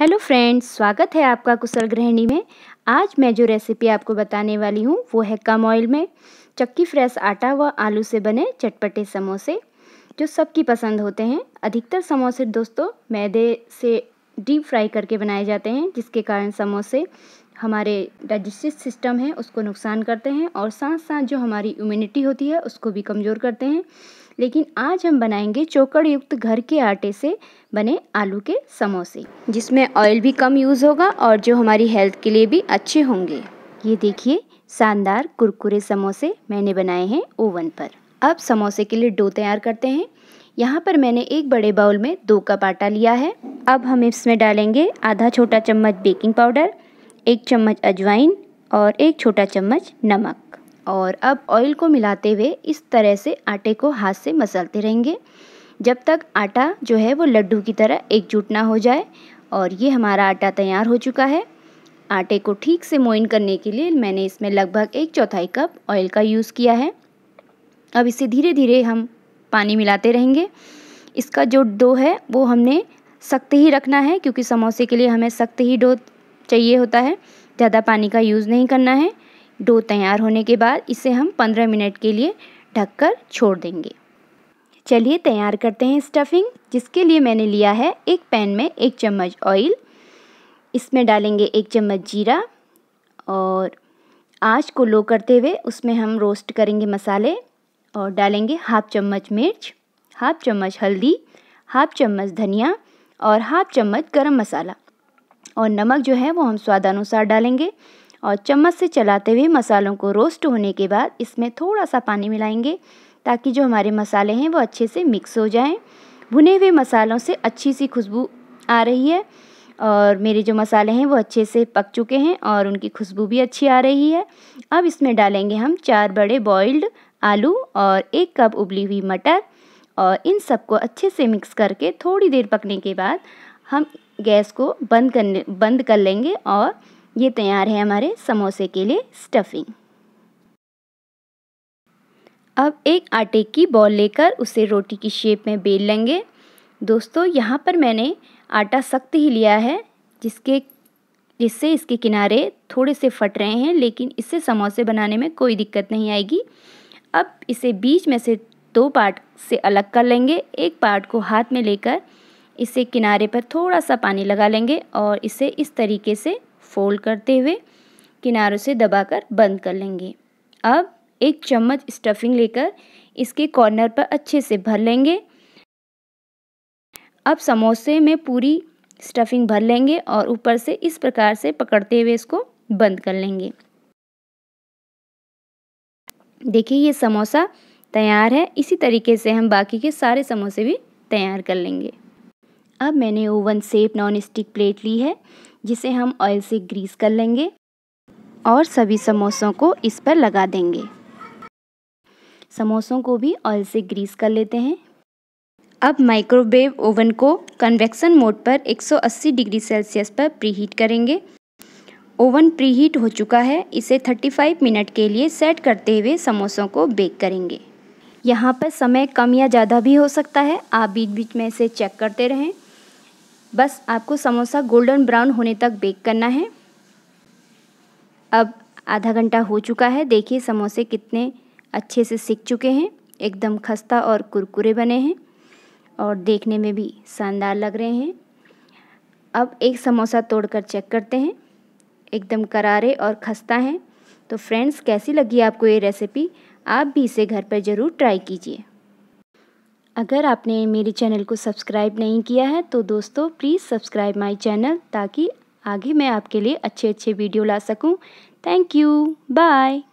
hello friends स्वागत है आपका कुशल गृहिणी में आज मैं जो रेसिपी आपको बताने वाली हूँ वो है कम ऑयल में चक्की फ्रेश आटा व आलू से बने चटपटे समोसे जो सबकी पसंद होते हैं अधिकतर समोसे दोस्तों मैदे से डीप फ्राई करके बनाए जाते हैं जिसके कारण समोसे हमारे डाइजेस्टिव सिस्टम है उसको नुकसान करते हैं और साथ साथ जो हमारी इम्यूनिटी होती है उसको भी कमज़ोर करते हैं लेकिन आज हम बनाएंगे चोकड़ युक्त घर के आटे से बने आलू के समोसे जिसमें ऑयल भी कम यूज़ होगा और जो हमारी हेल्थ के लिए भी अच्छे होंगे ये देखिए शानदार कुरकुरे समोसे मैंने बनाए हैं ओवन पर अब समोसे के लिए डो तैयार करते हैं यहाँ पर मैंने एक बड़े बाउल में दो कप आटा लिया है अब हम इसमें डालेंगे आधा छोटा चम्मच बेकिंग पाउडर एक चम्मच अजवाइन और एक छोटा चम्मच नमक और अब ऑयल को मिलाते हुए इस तरह से आटे को हाथ से मसलते रहेंगे जब तक आटा जो है वो लड्डू की तरह एकजुट ना हो जाए और ये हमारा आटा तैयार हो चुका है आटे को ठीक से मोइन करने के लिए मैंने इसमें लगभग एक चौथाई कप ऑयल का यूज़ किया है अब इसे धीरे धीरे हम पानी मिलाते रहेंगे इसका जो डो है वो हमने सख्त ही रखना है क्योंकि समोसे के लिए हमें सख्त ही डो चाहिए होता है ज़्यादा पानी का यूज़ नहीं करना है डो तैयार होने के बाद इसे हम पंद्रह मिनट के लिए ढककर छोड़ देंगे चलिए तैयार करते हैं स्टफिंग जिसके लिए मैंने लिया है एक पैन में एक चम्मच ऑयल इसमें डालेंगे एक चम्मच जीरा और आँच को लो करते हुए उसमें हम रोस्ट करेंगे मसाले और डालेंगे हाफ चम्मच मिर्च हाफ चम्मच हल्दी हाफ चम्मच धनिया और हाफ चम्मच गरम मसाला और नमक जो है वो हम स्वादानुसार डालेंगे और चम्मच से चलाते हुए मसालों को रोस्ट होने के बाद इसमें थोड़ा सा पानी मिलाएंगे ताकि जो हमारे मसाले हैं वो अच्छे से मिक्स हो जाएं भुने हुए मसालों से अच्छी सी खुशबू आ रही है और मेरे जो मसाले हैं वो अच्छे से पक चुके हैं और उनकी खुशबू भी अच्छी आ रही है अब इसमें डालेंगे हम चार बड़े बॉइल्ड आलू और एक कप उबली हुई मटर और इन सबको अच्छे से मिक्स करके थोड़ी देर पकने के बाद हम गैस को बंद करने बंद कर लेंगे और ये तैयार है हमारे समोसे के लिए स्टफिंग अब एक आटे की बॉल लेकर उसे रोटी की शेप में बेल लेंगे दोस्तों यहाँ पर मैंने आटा सख्त ही लिया है जिसके जिससे इसके किनारे थोड़े से फट रहे हैं लेकिन इससे समोसे बनाने में कोई दिक्कत नहीं आएगी अब इसे बीच में से दो पार्ट से अलग कर लेंगे एक पार्ट को हाथ में लेकर इसे किनारे पर थोड़ा सा पानी लगा लेंगे और इसे इस तरीके से फोल्ड करते हुए किनारों से दबाकर बंद कर लेंगे अब एक चम्मच स्टफिंग लेकर इसके कॉर्नर पर अच्छे से भर लेंगे अब समोसे में पूरी स्टफिंग भर लेंगे और ऊपर से इस प्रकार से पकड़ते हुए इसको बंद कर लेंगे देखिए ये समोसा तैयार है इसी तरीके से हम बाकी के सारे समोसे भी तैयार कर लेंगे अब मैंने oven safe non stick plate ली है जिसे हम ऑयल से ग्रीस कर लेंगे और सभी समोसों को इस पर लगा देंगे समोसों को भी ऑयल से ग्रीस कर लेते हैं अब माइक्रोवेव ओवन को कन्वेक्शन मोड पर 180 डिग्री सेल्सियस पर प्रीहीट करेंगे ओवन प्रीहीट हो चुका है इसे 35 मिनट के लिए सेट करते हुए समोसों को बेक करेंगे यहाँ पर समय कम या ज़्यादा भी हो सकता है आप बीच बीच में इसे चेक करते रहें बस आपको समोसा गोल्डन ब्राउन होने तक बेक करना है अब आधा घंटा हो चुका है देखिए समोसे कितने अच्छे से सिक चुके हैं एकदम खस्ता और कुरकुरे बने हैं और देखने में भी शानदार लग रहे हैं अब एक समोसा तोड़कर चेक करते हैं एकदम करारे और खस्ता हैं तो फ्रेंड्स कैसी लगी आपको ये रेसिपी आप भी इसे घर पर ज़रूर ट्राई कीजिए अगर आपने मेरे चैनल को सब्सक्राइब नहीं किया है तो दोस्तों प्लीज़ सब्सक्राइब माय चैनल ताकि आगे मैं आपके लिए अच्छे अच्छे वीडियो ला सकूं थैंक यू बाय